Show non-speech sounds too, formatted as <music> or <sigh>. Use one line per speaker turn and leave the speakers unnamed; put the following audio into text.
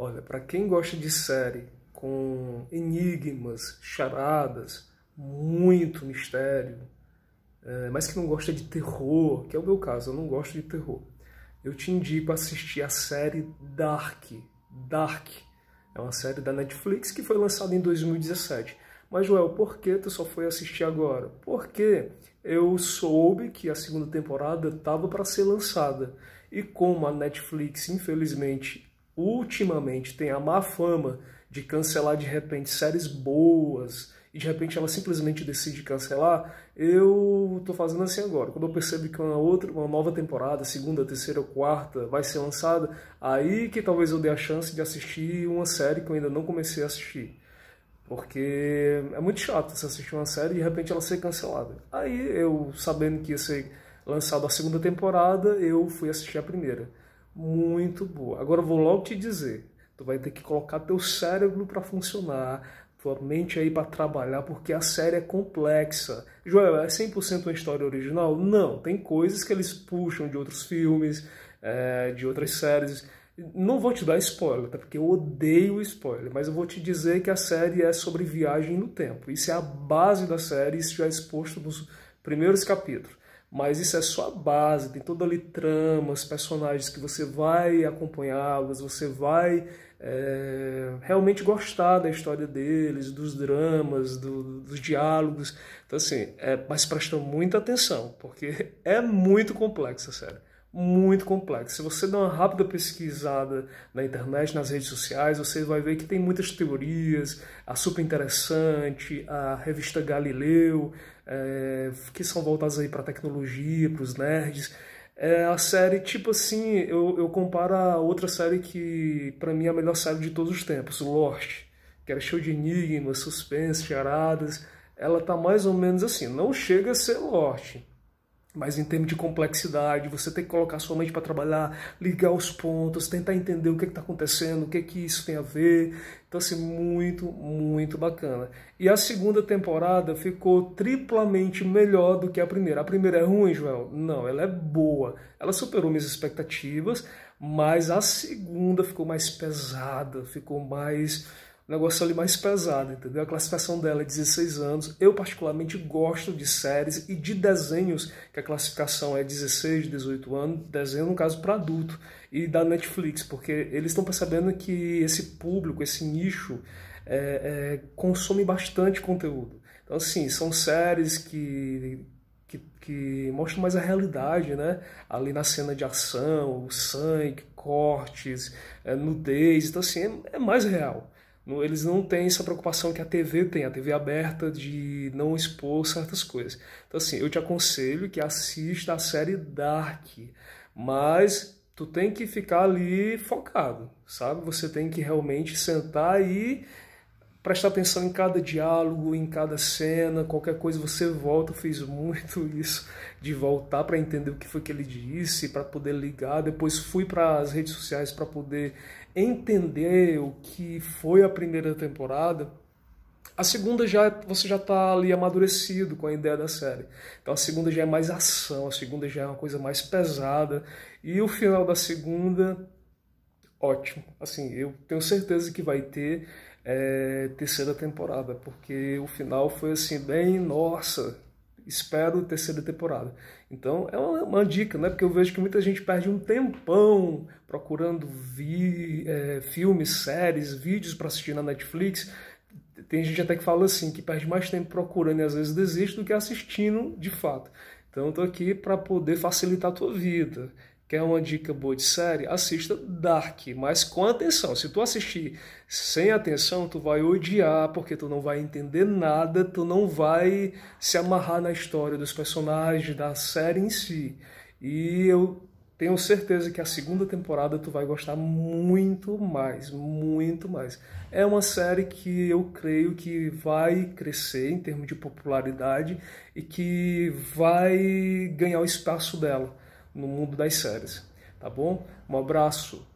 Olha, para quem gosta de série com enigmas, charadas, muito mistério, é, mas que não gosta de terror, que é o meu caso, eu não gosto de terror, eu te indico assistir a série Dark. Dark é uma série da Netflix que foi lançada em 2017. Mas, Joel, por que tu só foi assistir agora? Porque eu soube que a segunda temporada estava para ser lançada. E como a Netflix, infelizmente, ultimamente tem a má fama de cancelar de repente séries boas e de repente ela simplesmente decide cancelar, eu tô fazendo assim agora. Quando eu percebo que uma outra, uma nova temporada, segunda, terceira ou quarta vai ser lançada, aí que talvez eu dê a chance de assistir uma série que eu ainda não comecei a assistir. Porque é muito chato você assistir uma série e de repente ela ser cancelada. Aí eu, sabendo que ia ser lançada a segunda temporada, eu fui assistir a primeira muito boa. Agora eu vou logo te dizer, tu vai ter que colocar teu cérebro para funcionar, tua mente aí para trabalhar, porque a série é complexa. Joel, é 100% uma história original? Não, tem coisas que eles puxam de outros filmes, é, de outras séries. Não vou te dar spoiler, tá? porque eu odeio spoiler, mas eu vou te dizer que a série é sobre viagem no tempo. Isso é a base da série, isso já é exposto nos primeiros capítulos. Mas isso é só a base, tem toda ali tramas, personagens que você vai acompanhá-los, você vai é, realmente gostar da história deles, dos dramas, do, dos diálogos. Então, assim, é, mas presta muita atenção, porque <laughs> é muito complexa a série muito complexo. Se você dá uma rápida pesquisada na internet, nas redes sociais, você vai ver que tem muitas teorias, a super interessante, a revista Galileu, é, que são voltadas aí para tecnologia, para os nerds. É a série, tipo assim, eu, eu comparo a outra série que, para mim, é a melhor série de todos os tempos, Lost, que era show de enigmas, suspense, charadas. Ela tá mais ou menos assim, não chega a ser Lost, mas em termos de complexidade, você tem que colocar sua mente para trabalhar, ligar os pontos, tentar entender o que está acontecendo, o que, que isso tem a ver. Então, assim, muito, muito bacana. E a segunda temporada ficou triplamente melhor do que a primeira. A primeira é ruim, Joel? Não, ela é boa. Ela superou minhas expectativas, mas a segunda ficou mais pesada, ficou mais negócio ali mais pesado, entendeu? A classificação dela é 16 anos. Eu, particularmente, gosto de séries e de desenhos, que a classificação é 16, 18 anos, desenho, no caso, para adulto, e da Netflix, porque eles estão percebendo que esse público, esse nicho, é, é, consome bastante conteúdo. Então, assim, são séries que que, que mostra mais a realidade, né? Ali na cena de ação, sangue, cortes, é, nudez, então assim, é, é mais real. Eles não têm essa preocupação que a TV tem, a TV aberta, de não expor certas coisas. Então, assim, eu te aconselho que assista a série Dark, mas tu tem que ficar ali focado, sabe? Você tem que realmente sentar e prestar atenção em cada diálogo, em cada cena, qualquer coisa você volta, fez muito <laughs> isso de voltar para entender o que foi que ele disse, para poder ligar, depois fui para as redes sociais para poder entender o que foi a primeira temporada. A segunda já você já está ali amadurecido com a ideia da série. Então a segunda já é mais ação, a segunda já é uma coisa mais pesada e o final da segunda ótimo. Assim, eu tenho certeza que vai ter é, terceira temporada, porque o final foi assim, bem, nossa, espero terceira temporada. Então é uma, é uma dica, né? Porque eu vejo que muita gente perde um tempão procurando vi, é, filmes, séries, vídeos para assistir na Netflix. Tem gente até que fala assim, que perde mais tempo procurando e às vezes desiste do que assistindo de fato. Então eu tô aqui para poder facilitar a tua vida. Quer uma dica boa de série? Assista Dark, mas com atenção. Se tu assistir sem atenção, tu vai odiar, porque tu não vai entender nada, tu não vai se amarrar na história dos personagens, da série em si. E eu tenho certeza que a segunda temporada tu vai gostar muito mais, muito mais. É uma série que eu creio que vai crescer em termos de popularidade e que vai ganhar o espaço dela no mundo das séries, tá bom? Um abraço.